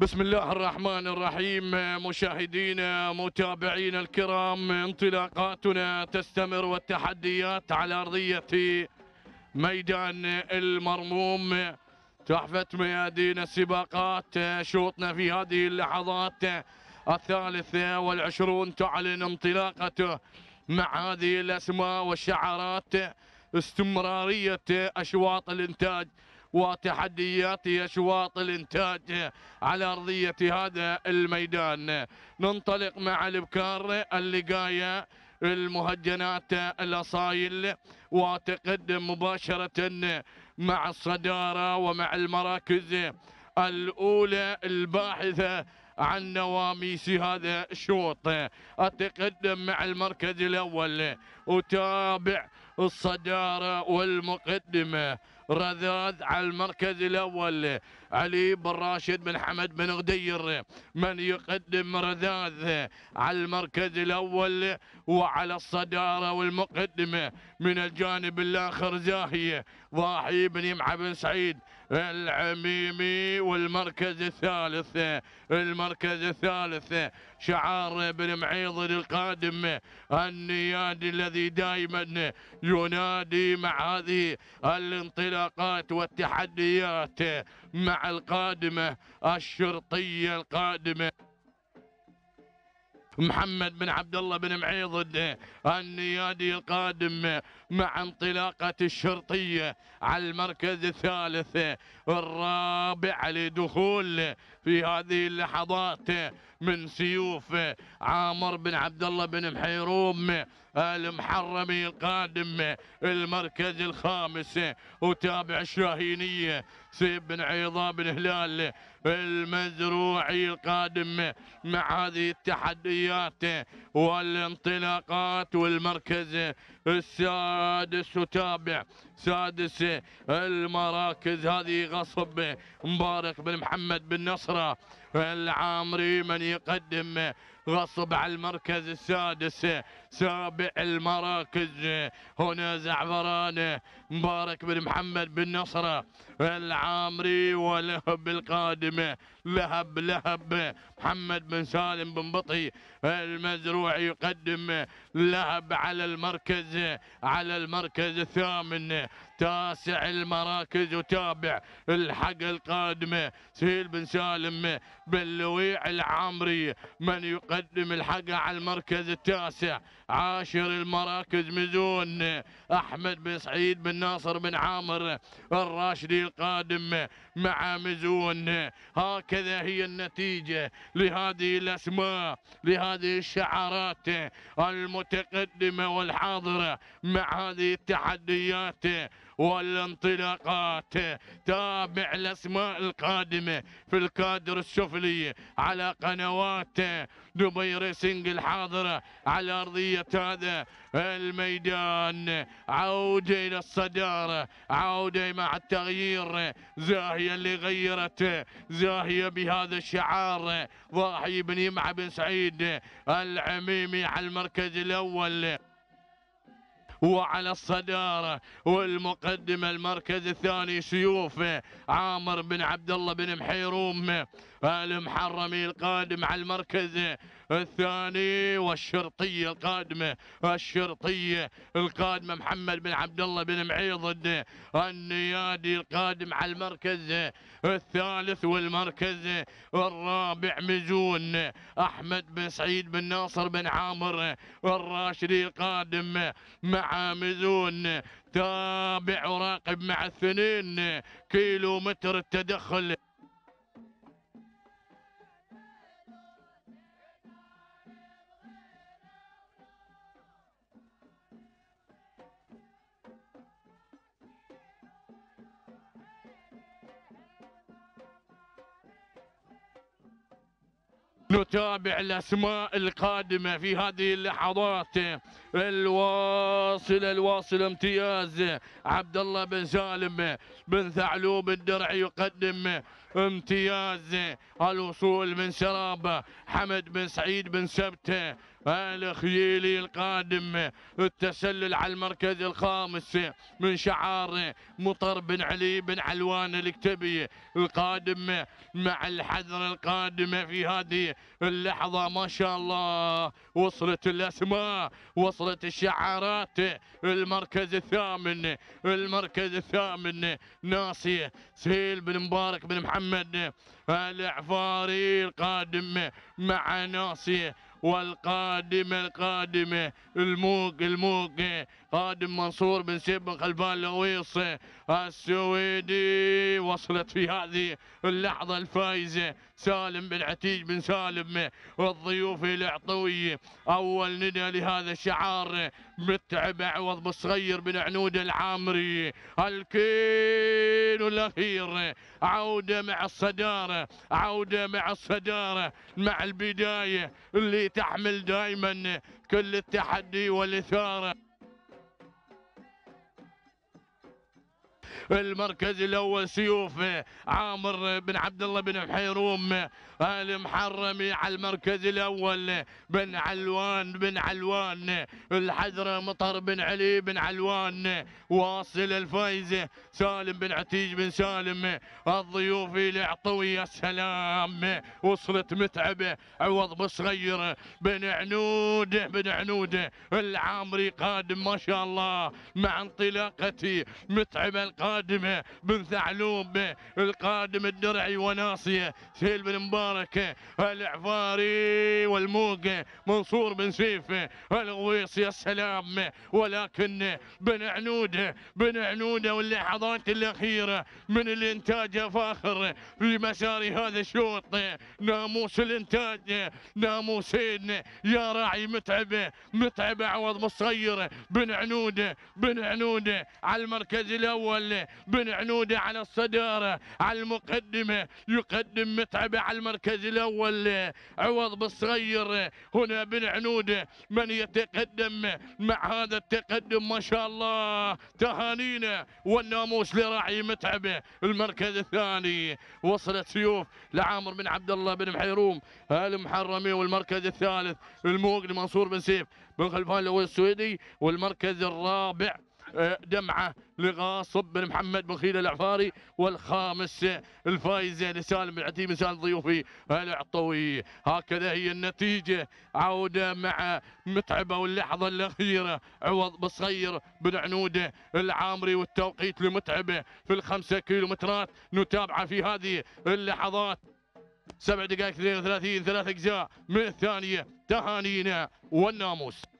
بسم الله الرحمن الرحيم مشاهدينا متابعينا الكرام انطلاقاتنا تستمر والتحديات على أرضية ميدان المرموم تحفة ميادين السباقات شوطنا في هذه اللحظات الثالثه والعشرون تعلن انطلاقته مع هذه الأسماء والشعارات استمرارية أشواط الإنتاج وتحديات أشواط الإنتاج على أرضية هذا الميدان ننطلق مع البكار اللقاية المهجنات الأصايل وتقدم مباشرة مع الصدارة ومع المراكز الأولى الباحثة عن نواميس هذا الشوط أتقدم مع المركز الأول أتابع الصدارة والمقدمة رذاذ على المركز الأول علي بن راشد بن حمد بن غدير من يقدم رذاذ على المركز الأول وعلى الصدارة والمقدمة من الجانب الآخر زاهية ضاحي بن يمعة بن سعيد العميمي والمركز الثالث المركز الثالث شعار بن معيض القادم النيادي الذي دائما ينادي مع هذه الانطلاقات والتحديات مع القادمة الشرطية القادمة محمد بن عبد الله بن معيض النيادي القادم مع انطلاقة الشرطية على المركز الثالث الرابع لدخول في هذه اللحظات من سيوف عامر بن عبد الله بن محيروم المحرمي القادم المركز الخامس وتابع الشاهينية سيب بن عيضة بن هلال المزروعي القادم مع هذه التحديات والانطلاقات والمركز السادس وتابع سادس المراكز هذه غصب مبارك بن محمد بن نصره العامري من يقدم غصب على المركز السادس سابع المراكز هنا زعفران مبارك بن محمد بن نصره العامري وله بالقادمه لهب لهب محمد بن سالم بن بطي المزروع يقدم لهب على المركز على المركز الثامن تاسع المراكز وتابع الحق القادمة سهيل بن سالم بن لويع العامري من يقدم الحق على المركز التاسع عاشر المراكز مزون أحمد بن سعيد بن ناصر بن عامر الراشدي القادم مع مزون هكذا هي النتيجة لهذه الأسماء لهذه الشعارات المتقدمة والحاضرة مع هذه التحديات والانطلاقات تابع الأسماء القادمة في الكادر السفلي على قنوات دبي ريسنج الحاضرة على أرضية هذا الميدان عودة إلى الصدارة عودة مع التغيير زاهية اللي غيرت زاهية بهذا الشعار ضاحي بن يمعة بن سعيد العميمي على المركز الأول وعلى الصدارة والمقدمة المركز الثاني سيوفه عامر بن عبد الله بن محيروم المحرمي القادم على المركز الثاني والشرطية القادمة الشرطية القادمة محمد بن عبد الله بن معيض ضد النيادي القادم على المركز الثالث والمركز الرابع مزون أحمد بن سعيد بن ناصر بن عامر الراشدي القادم مع مزون تابع وراقب مع الثنين كيلو متر التدخل نتابع الأسماء القادمة في هذه اللحظات الواصل الواصل امتياز عبد الله بن سالم بن ثعلوب الدرعي يقدم امتياز الوصول من شرابه حمد بن سعيد بن سبته الخليلي القادم التسلل على المركز الخامس من شعار مطر بن علي بن علوان الكتبي القادم مع الحذر القادم في هذه اللحظة ما شاء الله وصلت الأسماء وصلت الشعارات المركز الثامن المركز الثامن ناصية سهيل بن مبارك بن محمد العفاري القادم مع ناصية والقادمة القادمة الموقع الموقع خادم منصور بن سيب بن خلفان لويص السويدي وصلت في هذه اللحظة الفائزة سالم بن عتيج بن سالم والضيوف العطوي أول ندى لهذا الشعار متعب عوض بالصغير بن عنود العامري الكين الأخير عودة مع الصدارة عودة مع الصدارة مع البداية اللي تحمل دائما كل التحدي والإثارة المركز الاول سيوف عامر بن عبد الله بن حيروم المحرمي على المركز الاول بن علوان بن علوان الحذره مطر بن علي بن علوان واصل الفايز سالم بن عتيج بن سالم الضيوفي العطوي يا سلام وصلت متعبه عوض بصغير بن عنود بن عنود العامري قادم ما شاء الله مع انطلاقتي متعبه القادم القادمة بن ثعلوب القادم الدرعي وناصية سيل بن مبارك العفاري والموق منصور بن سيف الغويص يا السلام ولكن بن عنود بن عنود واللحظات الأخيرة من الإنتاج فاخر في مسار هذا الشوط ناموس الإنتاج ناموسين يا راعي متعب متعب عوض مصير بن عنود بن عنود على المركز الأول بن عنودة على الصدارة على المقدمة يقدم متعبة على المركز الأول عوض بالصغير هنا بن عنودة من يتقدم مع هذا التقدم ما شاء الله تهانينا والناموس لراعي متعبة المركز الثاني وصلت سيوف لعامر بن عبد الله بن محيروم المحرمي والمركز الثالث الموق لمنصور بن سيف بن خلفان الأول السويدي والمركز الرابع دمعة لغاصب بن محمد بن خيل العفاري والخامس الفايزة يعني لسالم العتيبي سالم ضيوفي العطوي هكذا هي النتيجة عودة مع متعبة واللحظة الأخيرة عوض بصغير بن عنودة العامري والتوقيت لمتعبة في الخمسة كيلومترات نتابعه في هذه اللحظات سبع دقائق 32 ثلاث اجزاء من الثانيه تهانينا والناموس